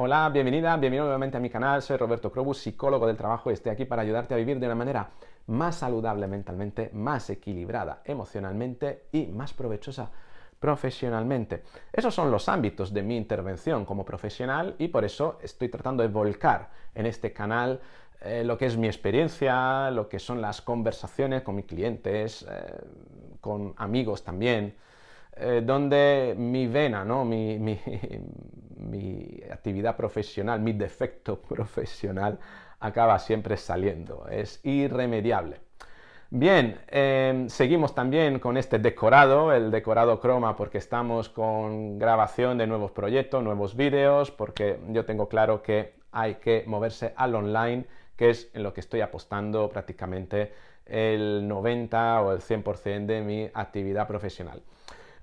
Hola, bienvenida, bienvenido nuevamente a mi canal. Soy Roberto Crobus, psicólogo del trabajo y estoy aquí para ayudarte a vivir de una manera más saludable mentalmente, más equilibrada emocionalmente y más provechosa profesionalmente. Esos son los ámbitos de mi intervención como profesional y por eso estoy tratando de volcar en este canal eh, lo que es mi experiencia, lo que son las conversaciones con mis clientes, eh, con amigos también, eh, donde mi vena, Mi, actividad profesional, mi defecto profesional acaba siempre saliendo. Es irremediable. Bien, em, seguimos también con este decorado, el decorado croma, porque estamos con grabación de nuevos proyectos, nuevos vídeos, porque yo tengo claro que hay que moverse al online, que es en lo que estoy apostando prácticamente el 90 o el 100% de mi actividad profesional.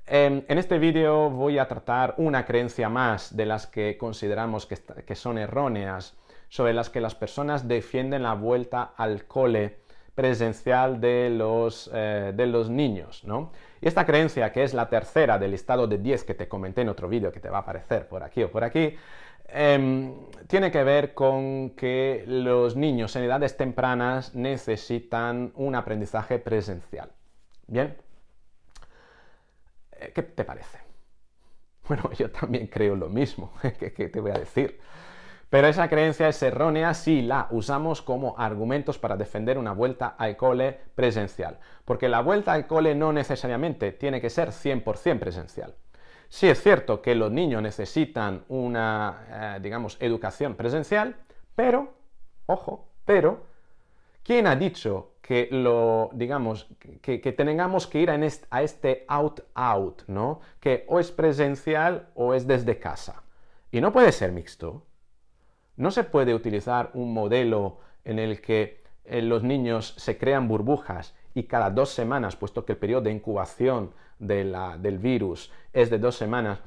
Em, en este vídeo voy a tratar una creencia más de las que consideramos que, son erróneas, sobre las que las personas defienden la vuelta al cole presencial de los, eh, niños, Y esta creencia, que es la tercera del listado de 10 que te comenté en otro vídeo que te va a aparecer por aquí o por aquí, em, tiene que ver con que los niños en edades tempranas necesitan un aprendizaje presencial. Bien, eh, ¿Qué te parece? Bueno, yo también creo lo mismo, ¿qué, te voy a decir? Pero esa creencia es errónea si la usamos como argumentos para defender una vuelta al cole presencial, porque la vuelta al cole no necesariamente tiene que ser 100% presencial. Sí es cierto que los niños necesitan una, eh, digamos, educación presencial, pero, ojo, pero, ¿quién ha dicho que lo, digamos, que, tengamos que ir a, este, out-out, ¿no? Que o es presencial o es desde casa. Y no puede ser mixto. No se puede utilizar un modelo en el que eh, los niños se crean burbujas y cada dos semanas, puesto que el periodo de incubación del virus es de dos semanas,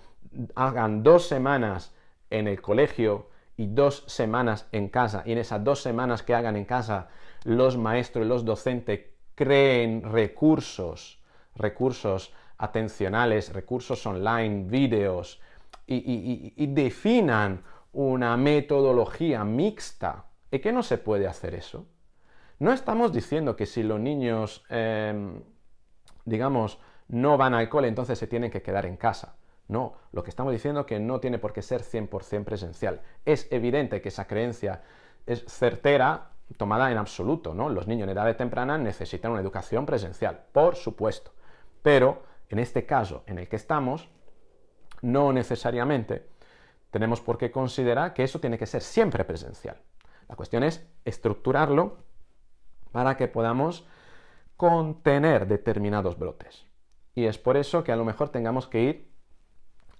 hagan dos semanas en el colegio y dos semanas en casa. Y en esas dos semanas que hagan en casa, los maestros y los docentes creen recursos, recursos atencionales, recursos online, vídeos, y, definan una metodología mixta. ¿Y qué no se puede hacer eso? No estamos diciendo que si los niños, em, digamos, no van al cole, entonces se tienen que quedar en casa. No, lo que estamos diciendo es que no tiene por qué ser 100% presencial. Es evidente que esa creencia es certera tomada en absoluto, ¿no? Los niños en edad temprana necesitan una educación presencial, por supuesto. Pero en este caso en el que estamos, no necesariamente tenemos por qué considerar que eso tiene que ser siempre presencial. La cuestión es estructurarlo para que podamos contener determinados brotes. Y es por eso que a lo mejor tengamos que ir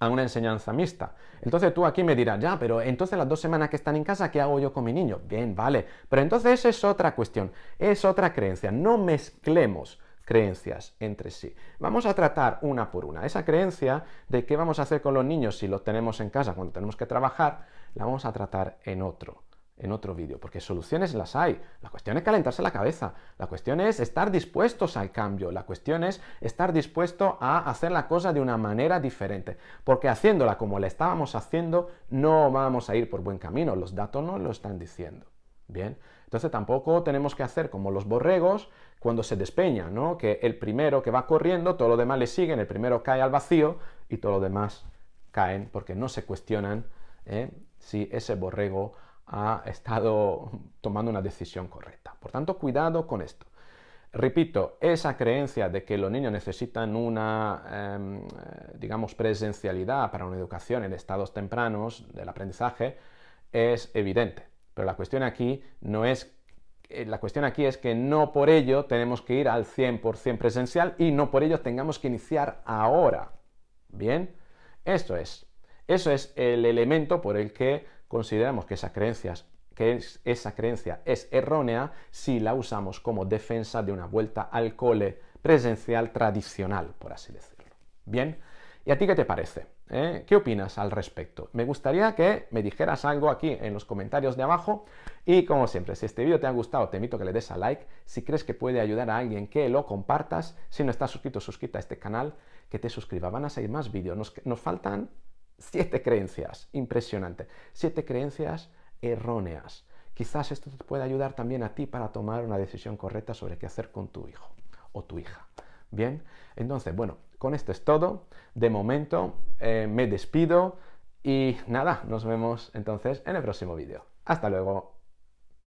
a una enseñanza mixta. Entonces tú aquí me dirás, ya, pero entonces las dos semanas que están en casa, ¿qué hago yo con mi niño? Bien, vale, pero entonces es otra cuestión, es otra creencia, no mezclemos creencias entre sí. Vamos a tratar una por una. Esa creencia de qué vamos a hacer con los niños si los tenemos en casa cuando tenemos que trabajar, la vamos a tratar en otro en otro vídeo, porque soluciones las hay. La cuestión es calentarse la cabeza, la cuestión es estar dispuestos al cambio, la cuestión es estar dispuesto a hacer la cosa de una manera diferente, porque haciéndola como la estábamos haciendo, no vamos a ir por buen camino, los datos no lo están diciendo. Bien, entonces tampoco tenemos que hacer como los borregos cuando se despeña, ¿no? Que el primero que va corriendo, todo lo demás le siguen, el primero cae al vacío y todo lo demás caen porque no se cuestionan ¿eh? si ese borrego ha estado tomando una decisión correcta. Por tanto, cuidado con esto. Repito, esa creencia de que los niños necesitan una, em, digamos, presencialidad para una educación en estados tempranos del aprendizaje es evidente. Pero la cuestión aquí no es eh, la cuestión aquí es que no por ello tenemos que ir al 100% presencial y no por ello tengamos que iniciar ahora. ¿Bien? Esto es. Eso es el elemento por el que consideramos que que esa creencia es errónea si la usamos como defensa de una vuelta al cole presencial tradicional, por así decirlo. Bien, ¿y a ti qué te parece? ¿Eh? ¿Qué opinas al respecto? Me gustaría que me dijeras algo aquí en los comentarios de abajo y como siempre, si este vídeo te ha gustado, te invito a que le des a like, si crees que puede ayudar a alguien que lo compartas, si no estás suscrito, suscrita a este canal, que te suscribas, van a salir más vídeos, nos faltan Siete creencias, impresionante. Siete creencias erróneas. Quizás esto te pueda ayudar también a ti para tomar una decisión correcta sobre qué hacer con tu hijo o tu hija. Bien, entonces, bueno, con esto es todo. De momento eh, me despido y nada, nos vemos entonces en el próximo vídeo. Hasta luego.